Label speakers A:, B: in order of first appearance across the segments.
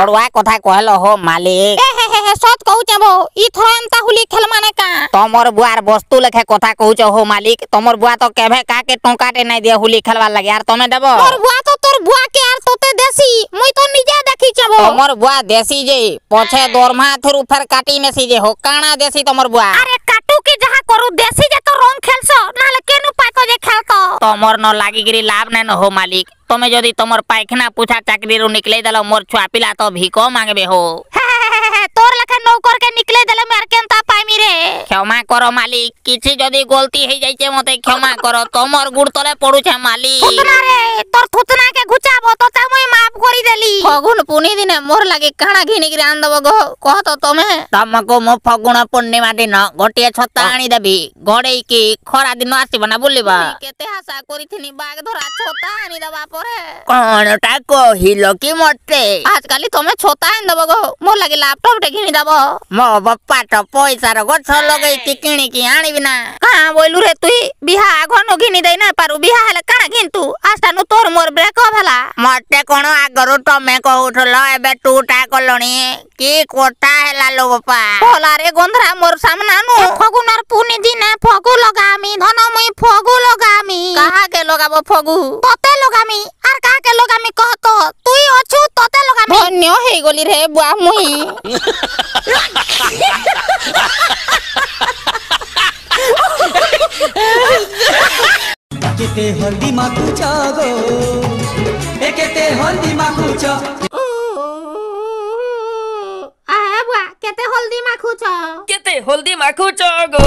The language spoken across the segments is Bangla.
A: অড়ুয়া কথা কহল হো মালিক সত কহুছে বো ই থরা এন্তা হুলি খেলমানে কা তোমার বুয়ার বস্তু লেখে কথা কহুছ হো মালিক তোমার বুয়া তো কেভে কাকে টঙ্কাটে নাই দিয়ে হুলি খেলবার লাগে আর তুমি দেব তোর বুয়া তো তোর বুয়া কে আর তোতে দেশি মুই তো নিজে দেখি যাব তোমার বুয়া দেশি যে পছে দরমা থরু ফের কাটি নেছি যে হো কানা দেশি তোমার বুয়া আরে ତ ମୋର୍ ନ ଲାଗିକିରି ଲାଭ ନାଇଁନ মালিক ମାଲିକ ତମେ ଯଦି ତମର ପାଇଖାନା ପୁଛା রু ନିକଲେଇ ଦେଲ মোর ଛୁଆ ପିଲା ତ ଭିକ মাগবে ହୋ তোর লেখা নৌকর কে নিকলে দেলে মার কেনতা পাইমি রে ক্ষমা কর মালিক কিছু যদি গলতি হই যাইছে মতে ক্ষমা কর তোমার গুড় তলে পড়ুছে মালিক ঘুচাব তোতে মুই মাফ করি দেলি ফগুন পুনি দিনে মোর লাগি কাণা ঘিনি করে আনদব গো কহ তো তুমি তমকু মু ফগুন পূর্ণিমা দিন গোটিয়ে ছতা আনি দেবি ঘড়েই কি খরা দিন আসিব না বুলিবা কেতে আশা করিছিনি বাগ ধরা ছতা আনি দেবা পরে কোনটা কহিল কি মতে আজকালি তুমি ছতা আনি দেব গো মোর লাগি ল্যাপটপটে কিনি দেব মো বাপাট পয়সার গছ লগাইছি কিনিকি আনিবি না কাঁ বইলু রে তুই বিহা আঘ নু ঘিনি দেই না পারু বিহা হলে কানা ঘিনতু আস্তানু তোর মোর ব্রেকঅপ ହେଲା ମତେ କଣ ଆଗରୁ ତମେ କହୁଥିଲ ଏବେ ତୁ ତା କଲଣି କି କୋଟା ହେଲା ଲୋ ବାପା ଭଲାରେ ଗନ୍ଧରା ମୋର ସାମ୍ନା ନୁ ଫଗୁନର ପୁନି ଦିନେ ଫଗୁ ଲଗାମି ଧନ ମୁଇ ଫଗୁ ଲଗାମି କାହାକେ ଲଗାବ ଫଗୁ ତତେ ଲଗାମି ଆର କାହାକେ ଲଗାମି କହ ତ ତୁଇ ଅଛୁ ତତେ ଲଗାମି ଧନ୍ୟ ହେଇଗଲି ରେ ବୁଆ ମୁଇ একেতে হলদি মাখুছ গো একেতে হলদি মাখুছ কেতে হলদি মাখুছ কেতে হলদি মাখুছ গো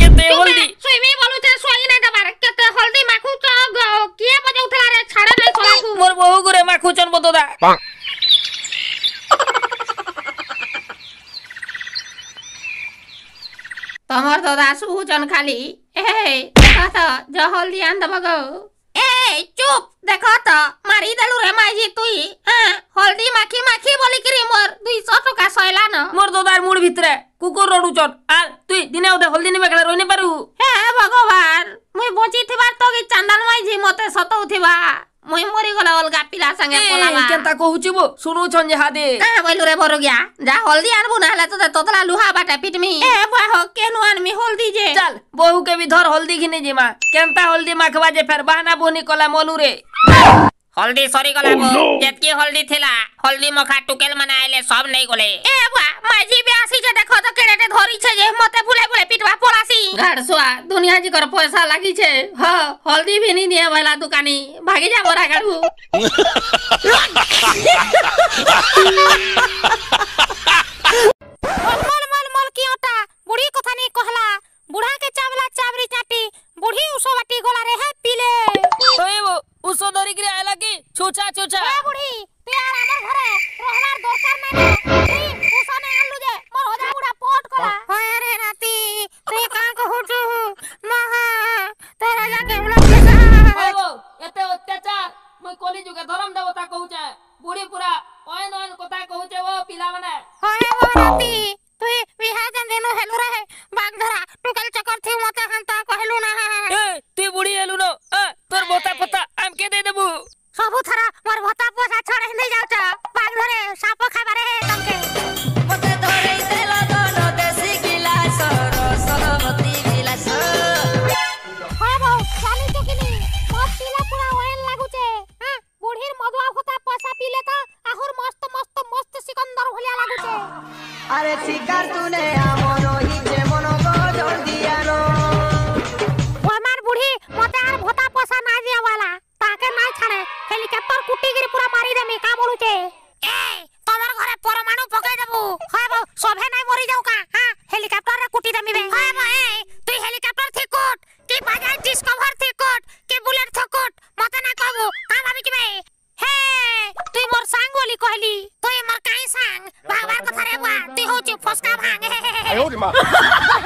A: কেতে হলদি সুইমি বলুতে সোই না দেবার কেতে হলদি মাখুছ গো কিয়ে বজাউথলা রে ছাড়ে নাই সলাকু মোর বহু গুরে মাখুছন বদদা ତମର ତ ଦାସ ବୁଝନ୍ ଖାଲି ଏ তো জলদি আন দেব গো এই চুপ দেখ তো মারি দেলু রে মাইজি তুই হ্যাঁ হলদি মাখি মাখি বলি কিরি মোর 200 টাকা সইলান মোর দদার মুড় ভিতরে কুকুর রড়ুচন আর তুই দিনে ওদে হলদি নিবে গেলে রইনি পারু হ্যাঁ ভগবান মুই বঁচি থিবার তো কি চান্দাল মাইজি মতে সতউথিবা মুই মরি গলা অলগা পিলা সাঙ্গে পলাবা কেনতা কহুছি বো শুনুছন যে হাদে কা বইলু রে বরগিয়া যা হলদি আনবো না হলে তোদের তোতলা লুহা বাটা পিটমি এ বাহ কেন আনমি হলদি যে চল বহু কে বি ধর হলদি ঘিনে জিমা কেনতা হলদি মাখবা যে ফের বাহানা বনি কলা মলু রে হলদি সরি গলা বো যেতকি হলদি থিলা হলদি মখা টুকেল মানে আইলে সব নেই গলে এ বাহ মাঝি বি আসিছে দেখো তো কেড়েটে ধরিছে যে মতে ভুলে ভুলে ঘাটসোয়া দুনিয়া জি কর পয়সা লাগিছে হ হলদি ভিনি দিয়ে ভাইলা দোকানি ভাগি যাব রাখাড়ু যাওছ পাক ধরে সাপ খাবারে তমকে মতে ধরেইতে লগন দেশি গিলাস রসগমতি গিলাস খাবো হ্যাঁ জানি তো কিনি মদ পিলা পুরা ওয়েল লাগুছে হ্যাঁ বুড়ির মদুয়া কথা পয়সা পিলে তা আহর মস্ত মস্ত মস্ত সিকন্দর ভলিয়া লাগুছে আরে শিকার তুনে আমো কোটি দামি বে হয় হ্যাঁ ভাই তুই হেলিকপ্টার থিকুট কি বাজাজ ডিসকভার থিকুট কি বুলেট থকুট মতে না কবু কাম আমি কি বে হে তুই মোর সাং বলি কইলি তুই মোর কাই সাং বাবার কথা রে বা তুই হচ্ছে ফসকা ভাঙ হে হে হে